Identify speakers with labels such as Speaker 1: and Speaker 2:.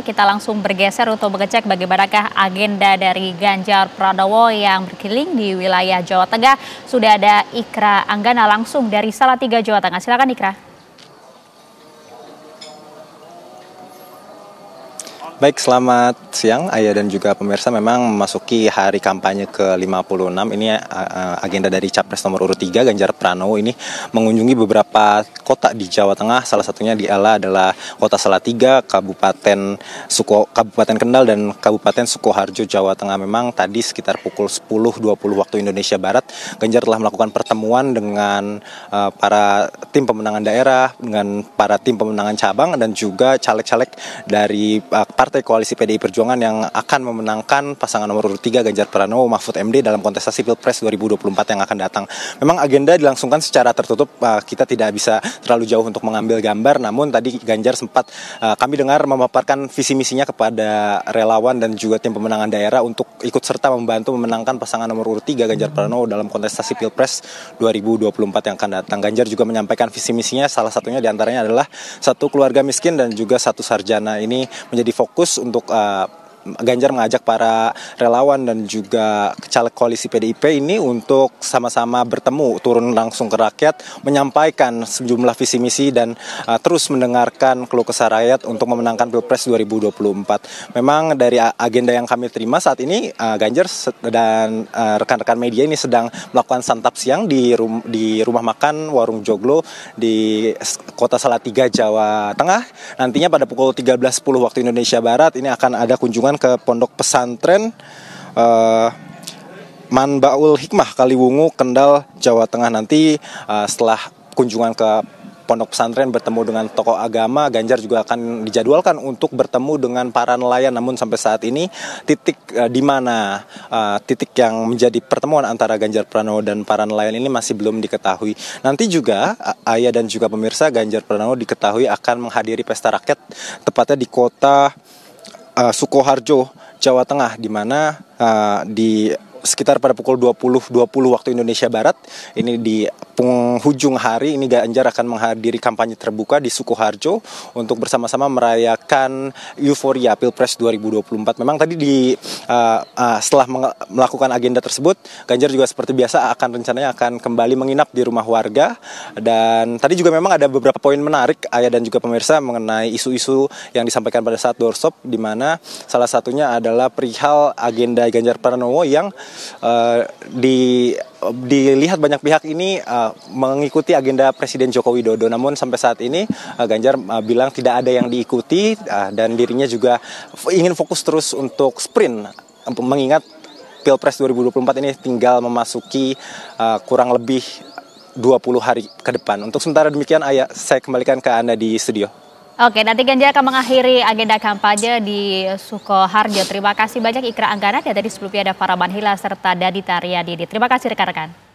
Speaker 1: Kita langsung bergeser untuk mengecek bagaimanakah agenda dari Ganjar Pranowo yang berkeliling di wilayah Jawa Tengah. Sudah ada Ikra Anggana langsung dari Salatiga, Jawa Tengah. Silakan Ikra.
Speaker 2: Baik, selamat siang Ayah dan juga pemirsa. Memang memasuki hari kampanye ke-56 ini eh, eh, agenda dari Capres nomor urut 3 Ganjar Pranowo ini mengunjungi beberapa kota di Jawa Tengah. Salah satunya di Ala adalah Kota Salatiga, Kabupaten Suko Kabupaten Kendal dan Kabupaten Sukoharjo Jawa Tengah. Memang tadi sekitar pukul 10.20 waktu Indonesia Barat, Ganjar telah melakukan pertemuan dengan uh, para tim pemenangan daerah, dengan para tim pemenangan cabang dan juga caleg-caleg dari uh, partai koalisi PDI Perjuangan yang akan memenangkan pasangan nomor urut 3 Ganjar Pranowo Mahfud MD dalam kontestasi Pilpres 2024 yang akan datang. Memang agenda dilangsungkan secara tertutup, eh, kita tidak bisa terlalu jauh untuk mengambil gambar, namun tadi Ganjar sempat eh, kami dengar memaparkan visi misinya kepada relawan dan juga tim pemenangan daerah untuk ikut serta membantu memenangkan pasangan nomor urut 3 Ganjar Pranowo dalam kontestasi Pilpres 2024 yang akan datang. Ganjar juga menyampaikan visi misinya salah satunya diantaranya adalah satu keluarga miskin dan juga satu sarjana ini menjadi fokus untuk uh, Ganjar mengajak para relawan dan juga caleg koalisi PDIP ini untuk sama-sama bertemu turun langsung ke rakyat menyampaikan sejumlah visi misi dan uh, terus mendengarkan keluh kesah rakyat untuk memenangkan Pilpres 2024. Memang dari agenda yang kami terima saat ini uh, Ganjar dan rekan uh, rekan-rekan media ini sedang melakukan santap siang di rum di rumah makan Warung Joglo di Kota Salatiga Jawa Tengah. Nantinya pada pukul 13.10 waktu Indonesia Barat ini akan ada kunjungan kunjungan ke pondok pesantren uh, Manbaul Hikmah Kaliwungu Kendal Jawa Tengah nanti uh, setelah kunjungan ke pondok pesantren bertemu dengan tokoh agama Ganjar juga akan dijadwalkan untuk bertemu dengan para nelayan namun sampai saat ini titik uh, di mana uh, titik yang menjadi pertemuan antara Ganjar Pranowo dan para nelayan ini masih belum diketahui nanti juga ayah dan juga pemirsa Ganjar Pranowo diketahui akan menghadiri pesta rakyat tepatnya di kota uh, Sukoharjo, Jawa Tengah, di mana uh, di sekitar pada pukul 20.20 .20 waktu Indonesia Barat ini di penghujung hari ini Ganjar akan menghadiri kampanye terbuka di Sukoharjo untuk bersama-sama merayakan euforia Pilpres 2024. Memang tadi di uh, uh, setelah melakukan agenda tersebut Ganjar juga seperti biasa akan rencananya akan kembali menginap di rumah warga dan tadi juga memang ada beberapa poin menarik Ayah dan juga pemirsa mengenai isu-isu yang disampaikan pada saat doorstop di mana salah satunya adalah perihal agenda Ganjar Pranowo yang uh, di dilihat banyak pihak ini uh, mengikuti agenda Presiden Joko Widodo. Namun sampai saat ini uh, Ganjar uh, bilang tidak ada yang diikuti uh, dan dirinya juga ingin fokus terus untuk sprint mengingat Pilpres 2024 ini tinggal memasuki uh, kurang lebih 20 hari ke depan. Untuk sementara demikian, Ayah, saya kembalikan ke Anda di studio.
Speaker 1: Oke, nanti Ganjar akan mengakhiri agenda kampanye di Sukoharjo. Terima kasih banyak Ikra Anggana dan tadi sebelumnya ada Farah Manhila serta Dadi Taryadi. Terima kasih rekan-rekan.